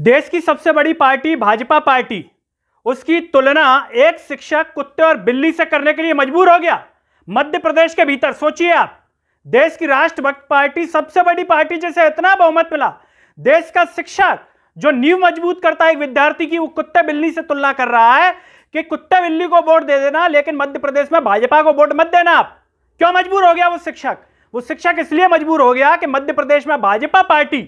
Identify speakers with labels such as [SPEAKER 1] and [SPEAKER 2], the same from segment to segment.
[SPEAKER 1] देश की सबसे बड़ी पार्टी भाजपा पार्टी उसकी तुलना एक शिक्षक कुत्ते और बिल्ली से करने के लिए मजबूर हो गया मध्य प्रदेश के भीतर सोचिए आप देश की राष्ट्रभक्त पार्टी सबसे बड़ी पार्टी जैसे इतना बहुमत मिला देश का शिक्षक जो नींव मजबूत करता है एक विद्यार्थी की वो कुत्ते बिल्ली से तुलना कर रहा है कि कुत्ते बिल्ली को वोट दे देना लेकिन मध्य प्रदेश में भाजपा को वोट मत देना आप क्यों मजबूर हो गया वो शिक्षक वो शिक्षक इसलिए मजबूर हो गया कि मध्य प्रदेश में भाजपा पार्टी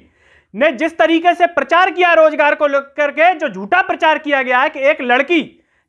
[SPEAKER 1] ने जिस तरीके से प्रचार किया रोजगार को लेकर के जो झूठा प्रचार किया गया है कि एक लड़की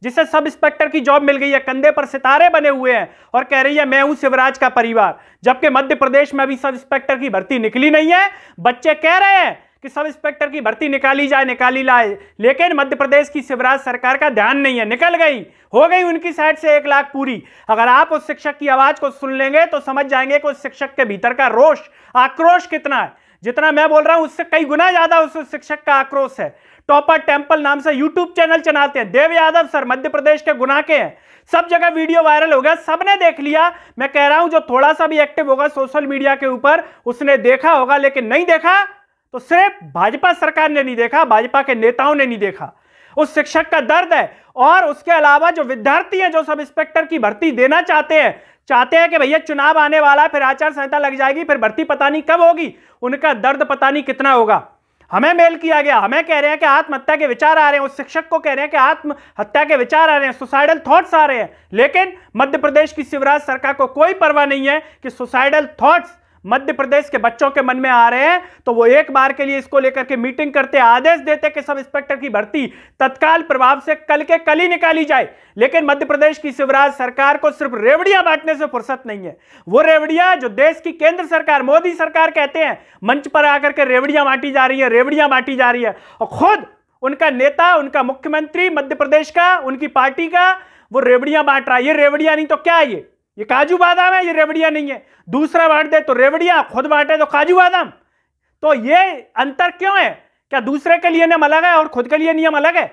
[SPEAKER 1] जिसे सब इंस्पेक्टर की जॉब मिल गई है कंधे पर सितारे बने हुए हैं और कह रही है मैं हूं शिवराज का परिवार जबकि मध्य प्रदेश में अभी सब इंस्पेक्टर की भर्ती निकली नहीं है बच्चे कह रहे हैं कि सब इंस्पेक्टर की भर्ती निकाली जाए निकाली लाए लेकिन मध्य प्रदेश की शिवराज सरकार का ध्यान नहीं है निकल गई हो गई उनकी साइड से एक लाख पूरी अगर आप उस शिक्षक की आवाज को सुन लेंगे तो समझ जाएंगे कि उस शिक्षक के भीतर का रोष आक्रोश कितना है जितना मैं बोल रहा हूं उससे कई गुना ज्यादा उस शिक्षक का आक्रोश है टॉपर टेम्पल नाम से यूट्यूब चैनल चलाते हैं देव यादव सर मध्य प्रदेश के गुना के हैं सब जगह वीडियो वायरल हो गया सबने देख लिया मैं कह रहा हूं जो थोड़ा सा भी एक्टिव होगा सोशल मीडिया के ऊपर उसने देखा होगा लेकिन नहीं देखा तो सिर्फ भाजपा सरकार ने नहीं देखा भाजपा के नेताओं ने नहीं देखा उस शिक्षक का दर्द है और उसके अलावा जो विद्यार्थी हैं जो सब इंस्पेक्टर की भर्ती देना चाहते हैं चाहते हैं कि भैया चुनाव आने वाला है फिर आचार संहिता लग जाएगी फिर भर्ती पता नहीं कब होगी उनका दर्द पता नहीं कितना होगा हमें मेल किया गया हमें कह रहे हैं कि आत्महत्या के विचार आ रहे हैं उस शिक्षक को कह रहे हैं कि आत्महत्या के विचार आ रहे हैं सुसाइडल थॉट्स आ रहे हैं लेकिन मध्य प्रदेश की शिवराज सरकार को कोई परवाह नहीं है कि सुसाइडल थॉट्स मध्य प्रदेश के बच्चों के मन में आ रहे हैं तो वो एक बार के लिए इसको लेकर के मीटिंग करते आदेश देते कि सब इंस्पेक्टर की भर्ती तत्काल प्रभाव से कल के कल ही निकाली जाए लेकिन मध्य प्रदेश की शिवराज सरकार को सिर्फ रेवड़ियां बांटने से फुर्सत नहीं है वो रेवड़ियां जो देश की केंद्र सरकार मोदी सरकार कहते हैं मंच पर आकर के रेवड़ियां बांटी जा रही है रेवड़ियां बांटी जा रही है और खुद उनका नेता उनका मुख्यमंत्री मध्य प्रदेश का उनकी पार्टी का वो रेवड़ियां बांट रहा है ये रेवड़ियां नहीं तो क्या है ये ये काजू बादाम है ये रेवड़िया नहीं है दूसरा बांट दे तो रेवड़िया खुद बांटे तो काजू बादाम तो ये अंतर क्यों है क्या दूसरे के लिए नियम अलग है और खुद के लिए नियम अलग है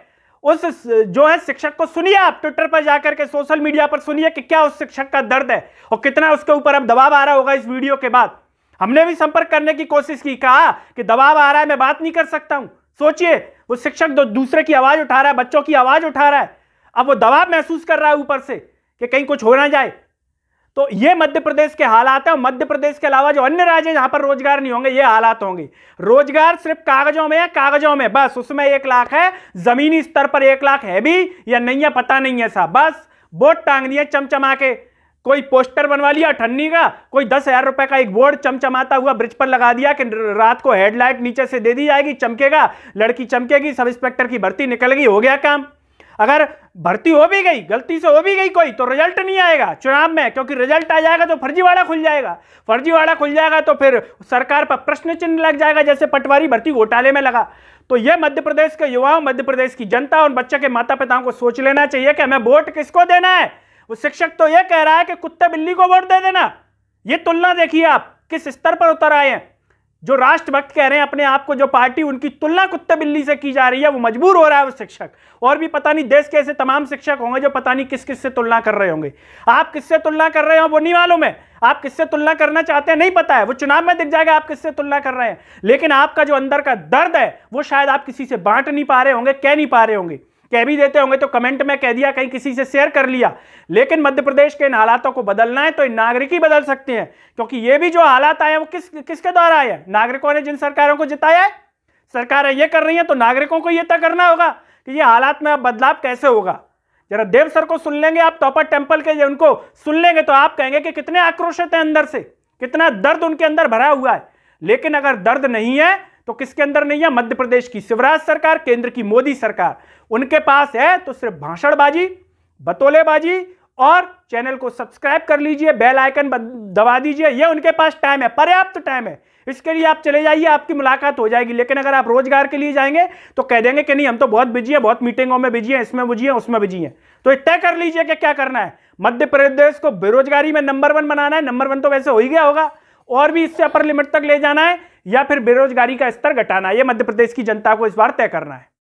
[SPEAKER 1] उस जो है शिक्षक को सुनिए आप ट्विटर पर जाकर के सोशल मीडिया पर सुनिए कि क्या उस शिक्षक का दर्द है और कितना उसके ऊपर अब दबाव आ रहा होगा इस वीडियो के बाद हमने भी संपर्क करने की कोशिश की कहा कि दबाव आ रहा है मैं बात नहीं कर सकता हूं सोचिए वो शिक्षक जो दूसरे की आवाज उठा रहा है बच्चों की आवाज उठा रहा है अब वो दबाव महसूस कर रहा है ऊपर से कि कहीं कुछ हो ना जाए तो ये मध्य प्रदेश के हालात है और मध्य प्रदेश के अलावा जो अन्य राज्य जहां पर रोजगार नहीं होंगे ये हालात होंगे रोजगार सिर्फ कागजों में है कागजों में बस उसमें एक लाख है जमीनी स्तर पर एक लाख है भी या नहीं है पता नहीं है सा बस बोर्ड टांग दिए चमचमा के कोई पोस्टर बनवा लिया ठन्नी का कोई दस हजार रुपए का एक बोर्ड चमचमाता हुआ ब्रिज पर लगा दिया कि रात को हेडलाइट नीचे से दे दी जाएगी चमकेगा लड़की चमकेगी सब इंस्पेक्टर की भर्ती निकलेगी हो गया काम अगर भर्ती हो भी गई गलती से हो भी गई कोई तो रिजल्ट नहीं आएगा चुनाव में क्योंकि रिजल्ट आ जाएगा तो फर्जीवाड़ा खुल जाएगा फर्जीवाड़ा खुल जाएगा तो फिर सरकार पर प्रश्न चिन्ह लग जाएगा जैसे पटवारी भर्ती घोटाले में लगा तो यह मध्य प्रदेश के युवाओं मध्य प्रदेश की जनता और बच्चे के माता पिताओं को सोच लेना चाहिए कि हमें वोट किसको देना है वो शिक्षक तो यह कह रहा है कि कुत्ते बिल्ली को वोट दे देना ये तुलना देखिए आप किस स्तर पर उतर आए हैं जो राष्ट्रभक्त कह रहे हैं अपने आप को जो पार्टी उनकी तुलना कुत्ते बिल्ली से की जा रही है वो मजबूर हो रहा है वो शिक्षक और भी पता नहीं देश के ऐसे तमाम शिक्षक होंगे जो पता नहीं किस किस से तुलना कर रहे होंगे आप किससे तुलना कर रहे हो वो नहीं मालूम है आप किससे तुलना करना चाहते हैं नहीं पता है वो चुनाव में दिख जाएगा आप किससे तुलना कर रहे हैं लेकिन आपका जो अंदर का दर्द है वो शायद आप किसी से बांट नहीं पा रहे होंगे कह नहीं पा रहे होंगे कह भी देते होंगे तो कमेंट में कह दिया कहीं किसी से शेयर कर लिया लेकिन मध्य प्रदेश के इन हालातों को बदलना है तो इन नागरिक ही बदल सकते हैं क्योंकि ये भी जो हालात आए वो किस किसके द्वारा आए हैं नागरिकों ने जिन सरकारों को जिताया है सरकारें ये कर रही हैं तो नागरिकों को ये तय करना होगा कि ये हालात में अब बदलाव कैसे होगा जरा देव सर को सुन लेंगे आप टॉपर टेम्पल के उनको सुन लेंगे तो आप कहेंगे कि कितने आक्रोशित हैं अंदर से कितना दर्द उनके अंदर भरा हुआ है लेकिन अगर दर्द नहीं है तो किसके अंदर नहीं है मध्य प्रदेश की शिवराज सरकार केंद्र की मोदी सरकार उनके पास है तो सिर्फ भाषणबाजी बतोलेबाजी और चैनल को सब्सक्राइब कर लीजिए बेल आइकन दबा दीजिए ये उनके पास टाइम है पर्याप्त टाइम है इसके लिए आप चले जाइए आपकी मुलाकात हो जाएगी लेकिन अगर आप रोजगार के लिए जाएंगे तो कह देंगे कि नहीं हम तो बहुत बिजी है बहुत मीटिंगों में बिजी है इसमें बुझिए उसमें बिजी है तो तय कर लीजिए कि क्या करना है मध्य प्रदेश को बेरोजगारी में नंबर वन बनाना है नंबर वन तो वैसे हो ही गया होगा और भी इससे अपर लिमिट तक ले जाना है या फिर बेरोजगारी का स्तर घटाना यह मध्य प्रदेश की जनता को इस बार तय करना है